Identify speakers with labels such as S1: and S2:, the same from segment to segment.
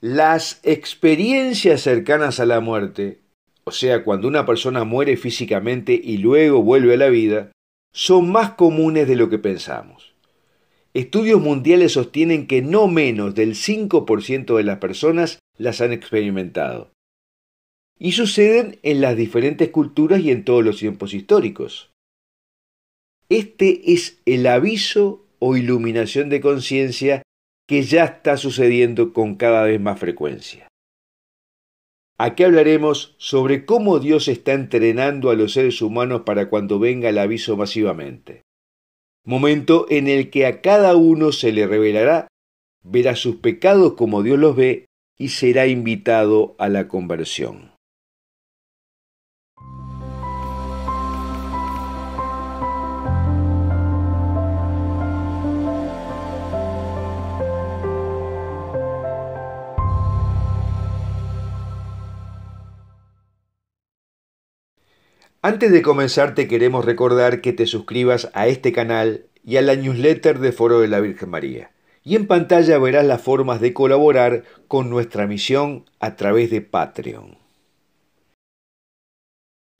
S1: Las experiencias cercanas a la muerte, o sea, cuando una persona muere físicamente y luego vuelve a la vida, son más comunes de lo que pensamos. Estudios mundiales sostienen que no menos del 5% de las personas las han experimentado. Y suceden en las diferentes culturas y en todos los tiempos históricos. Este es el aviso o iluminación de conciencia que ya está sucediendo con cada vez más frecuencia. Aquí hablaremos sobre cómo Dios está entrenando a los seres humanos para cuando venga el aviso masivamente. Momento en el que a cada uno se le revelará, verá sus pecados como Dios los ve y será invitado a la conversión. Antes de comenzar te queremos recordar que te suscribas a este canal y a la newsletter de Foro de la Virgen María. Y en pantalla verás las formas de colaborar con nuestra misión a través de Patreon.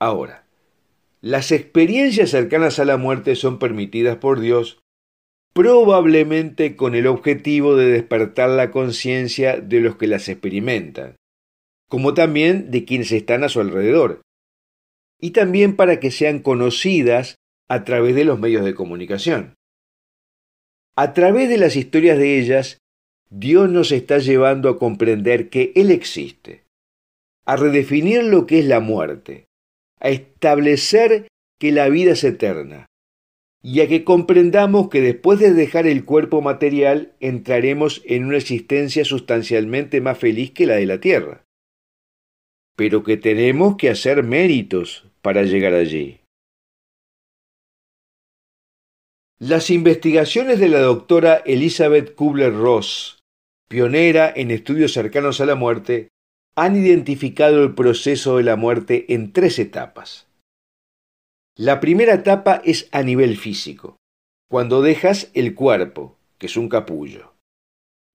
S1: Ahora, las experiencias cercanas a la muerte son permitidas por Dios probablemente con el objetivo de despertar la conciencia de los que las experimentan, como también de quienes están a su alrededor, y también para que sean conocidas a través de los medios de comunicación. A través de las historias de ellas, Dios nos está llevando a comprender que Él existe, a redefinir lo que es la muerte, a establecer que la vida es eterna, y a que comprendamos que después de dejar el cuerpo material entraremos en una existencia sustancialmente más feliz que la de la tierra. Pero que tenemos que hacer méritos, para llegar allí. Las investigaciones de la doctora Elizabeth Kubler-Ross, pionera en estudios cercanos a la muerte, han identificado el proceso de la muerte en tres etapas. La primera etapa es a nivel físico, cuando dejas el cuerpo, que es un capullo.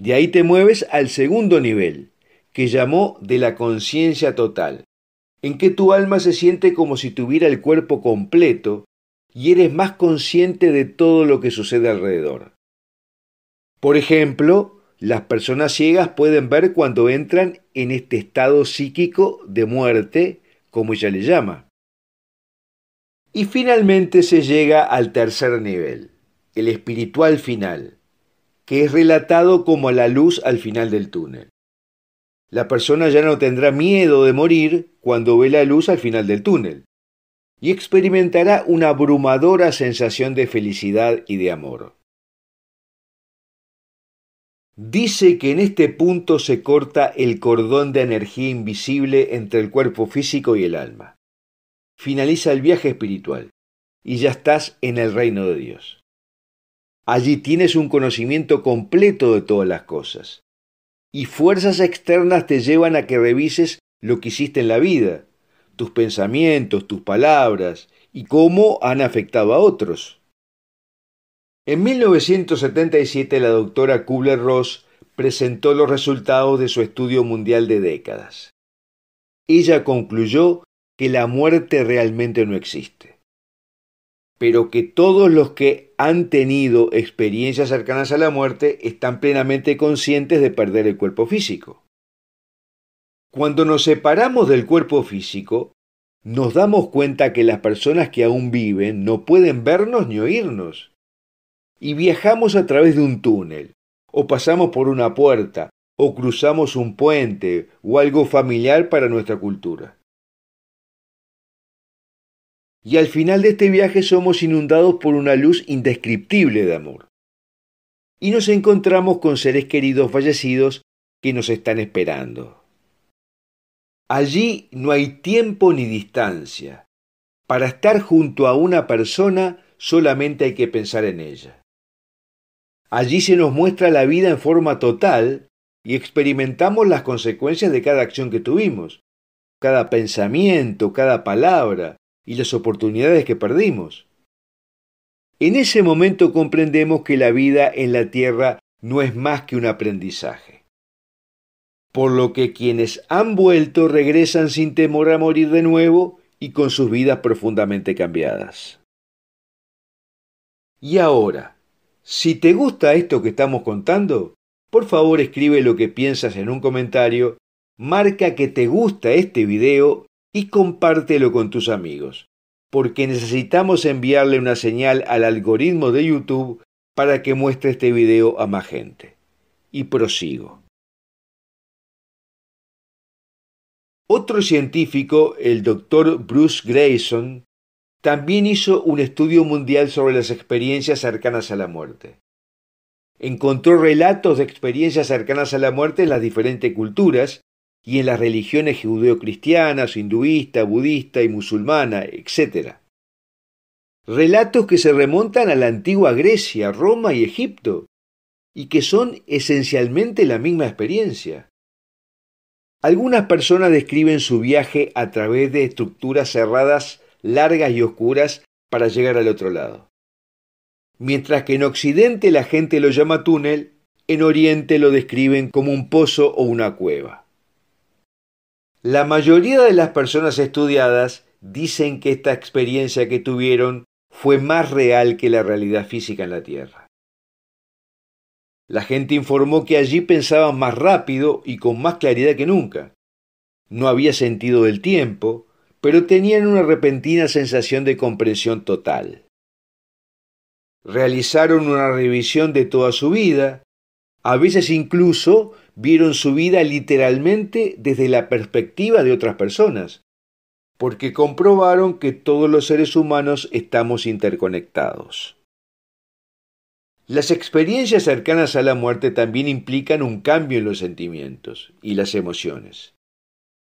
S1: De ahí te mueves al segundo nivel, que llamó de la conciencia total, en que tu alma se siente como si tuviera el cuerpo completo y eres más consciente de todo lo que sucede alrededor. Por ejemplo, las personas ciegas pueden ver cuando entran en este estado psíquico de muerte, como ella le llama. Y finalmente se llega al tercer nivel, el espiritual final, que es relatado como la luz al final del túnel la persona ya no tendrá miedo de morir cuando ve la luz al final del túnel, y experimentará una abrumadora sensación de felicidad y de amor. Dice que en este punto se corta el cordón de energía invisible entre el cuerpo físico y el alma. Finaliza el viaje espiritual y ya estás en el reino de Dios. Allí tienes un conocimiento completo de todas las cosas y fuerzas externas te llevan a que revises lo que hiciste en la vida, tus pensamientos, tus palabras y cómo han afectado a otros. En 1977 la doctora Kubler-Ross presentó los resultados de su estudio mundial de décadas. Ella concluyó que la muerte realmente no existe pero que todos los que han tenido experiencias cercanas a la muerte están plenamente conscientes de perder el cuerpo físico. Cuando nos separamos del cuerpo físico, nos damos cuenta que las personas que aún viven no pueden vernos ni oírnos. Y viajamos a través de un túnel, o pasamos por una puerta, o cruzamos un puente o algo familiar para nuestra cultura y al final de este viaje somos inundados por una luz indescriptible de amor. Y nos encontramos con seres queridos fallecidos que nos están esperando. Allí no hay tiempo ni distancia. Para estar junto a una persona solamente hay que pensar en ella. Allí se nos muestra la vida en forma total y experimentamos las consecuencias de cada acción que tuvimos, cada pensamiento, cada palabra, y las oportunidades que perdimos. En ese momento comprendemos que la vida en la tierra no es más que un aprendizaje. Por lo que quienes han vuelto regresan sin temor a morir de nuevo y con sus vidas profundamente cambiadas. Y ahora, si te gusta esto que estamos contando, por favor escribe lo que piensas en un comentario, marca que te gusta este video y compártelo con tus amigos, porque necesitamos enviarle una señal al algoritmo de YouTube para que muestre este video a más gente. Y prosigo. Otro científico, el doctor Bruce Grayson, también hizo un estudio mundial sobre las experiencias cercanas a la muerte. Encontró relatos de experiencias cercanas a la muerte en las diferentes culturas y en las religiones judeocristianas, hinduista, budista y musulmana, etc. Relatos que se remontan a la antigua Grecia, Roma y Egipto, y que son esencialmente la misma experiencia. Algunas personas describen su viaje a través de estructuras cerradas, largas y oscuras para llegar al otro lado. Mientras que en Occidente la gente lo llama túnel, en Oriente lo describen como un pozo o una cueva. La mayoría de las personas estudiadas dicen que esta experiencia que tuvieron fue más real que la realidad física en la Tierra. La gente informó que allí pensaban más rápido y con más claridad que nunca. No había sentido del tiempo, pero tenían una repentina sensación de comprensión total. Realizaron una revisión de toda su vida a veces incluso vieron su vida literalmente desde la perspectiva de otras personas, porque comprobaron que todos los seres humanos estamos interconectados. Las experiencias cercanas a la muerte también implican un cambio en los sentimientos y las emociones,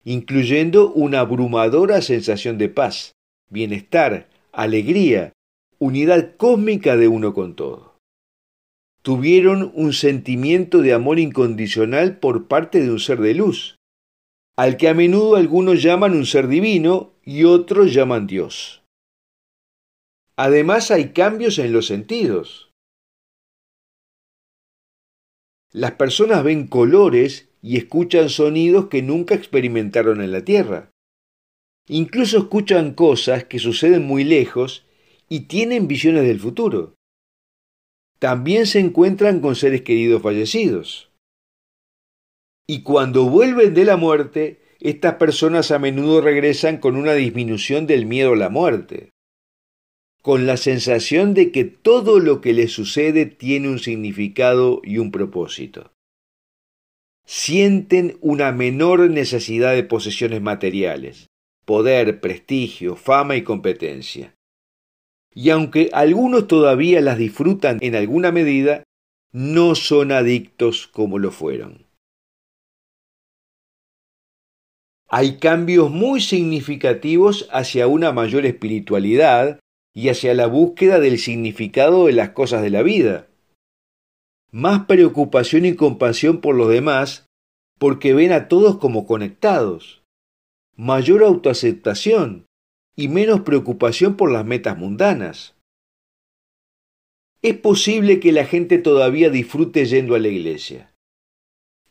S1: incluyendo una abrumadora sensación de paz, bienestar, alegría, unidad cósmica de uno con todo tuvieron un sentimiento de amor incondicional por parte de un ser de luz, al que a menudo algunos llaman un ser divino y otros llaman Dios. Además hay cambios en los sentidos. Las personas ven colores y escuchan sonidos que nunca experimentaron en la Tierra. Incluso escuchan cosas que suceden muy lejos y tienen visiones del futuro también se encuentran con seres queridos fallecidos. Y cuando vuelven de la muerte, estas personas a menudo regresan con una disminución del miedo a la muerte, con la sensación de que todo lo que les sucede tiene un significado y un propósito. Sienten una menor necesidad de posesiones materiales, poder, prestigio, fama y competencia y aunque algunos todavía las disfrutan en alguna medida, no son adictos como lo fueron. Hay cambios muy significativos hacia una mayor espiritualidad y hacia la búsqueda del significado de las cosas de la vida. Más preocupación y compasión por los demás porque ven a todos como conectados. Mayor autoaceptación y menos preocupación por las metas mundanas. Es posible que la gente todavía disfrute yendo a la iglesia,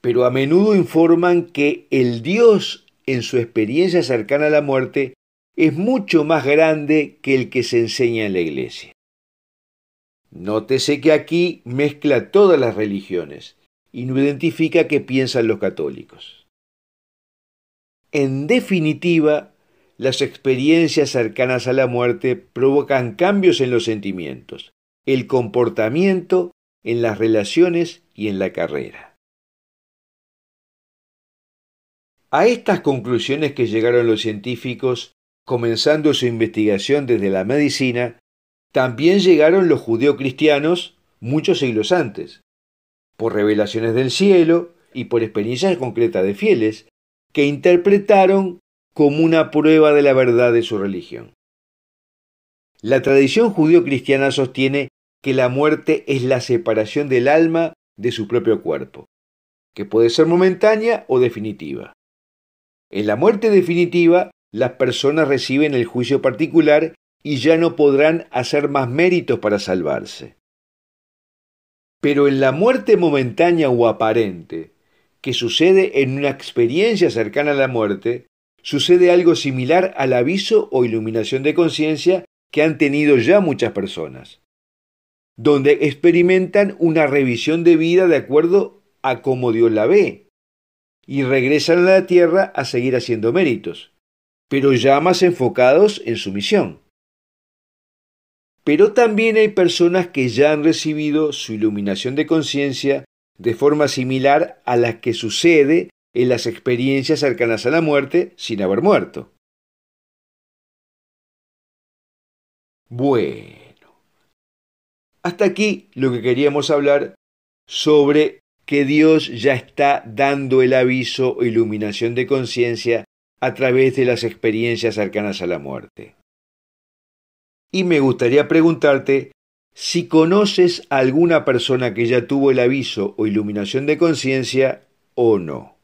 S1: pero a menudo informan que el Dios en su experiencia cercana a la muerte es mucho más grande que el que se enseña en la iglesia. Nótese que aquí mezcla todas las religiones y no identifica qué piensan los católicos. En definitiva, las experiencias cercanas a la muerte provocan cambios en los sentimientos, el comportamiento, en las relaciones y en la carrera. A estas conclusiones que llegaron los científicos, comenzando su investigación desde la medicina, también llegaron los judeocristianos muchos siglos antes, por revelaciones del cielo y por experiencias concretas de fieles, que interpretaron como una prueba de la verdad de su religión. La tradición judío-cristiana sostiene que la muerte es la separación del alma de su propio cuerpo, que puede ser momentánea o definitiva. En la muerte definitiva, las personas reciben el juicio particular y ya no podrán hacer más méritos para salvarse. Pero en la muerte momentánea o aparente, que sucede en una experiencia cercana a la muerte, sucede algo similar al aviso o iluminación de conciencia que han tenido ya muchas personas, donde experimentan una revisión de vida de acuerdo a cómo Dios la ve, y regresan a la tierra a seguir haciendo méritos, pero ya más enfocados en su misión. Pero también hay personas que ya han recibido su iluminación de conciencia de forma similar a la que sucede en las experiencias cercanas a la muerte sin haber muerto. Bueno, hasta aquí lo que queríamos hablar sobre que Dios ya está dando el aviso o iluminación de conciencia a través de las experiencias cercanas a la muerte. Y me gustaría preguntarte si conoces a alguna persona que ya tuvo el aviso o iluminación de conciencia o no.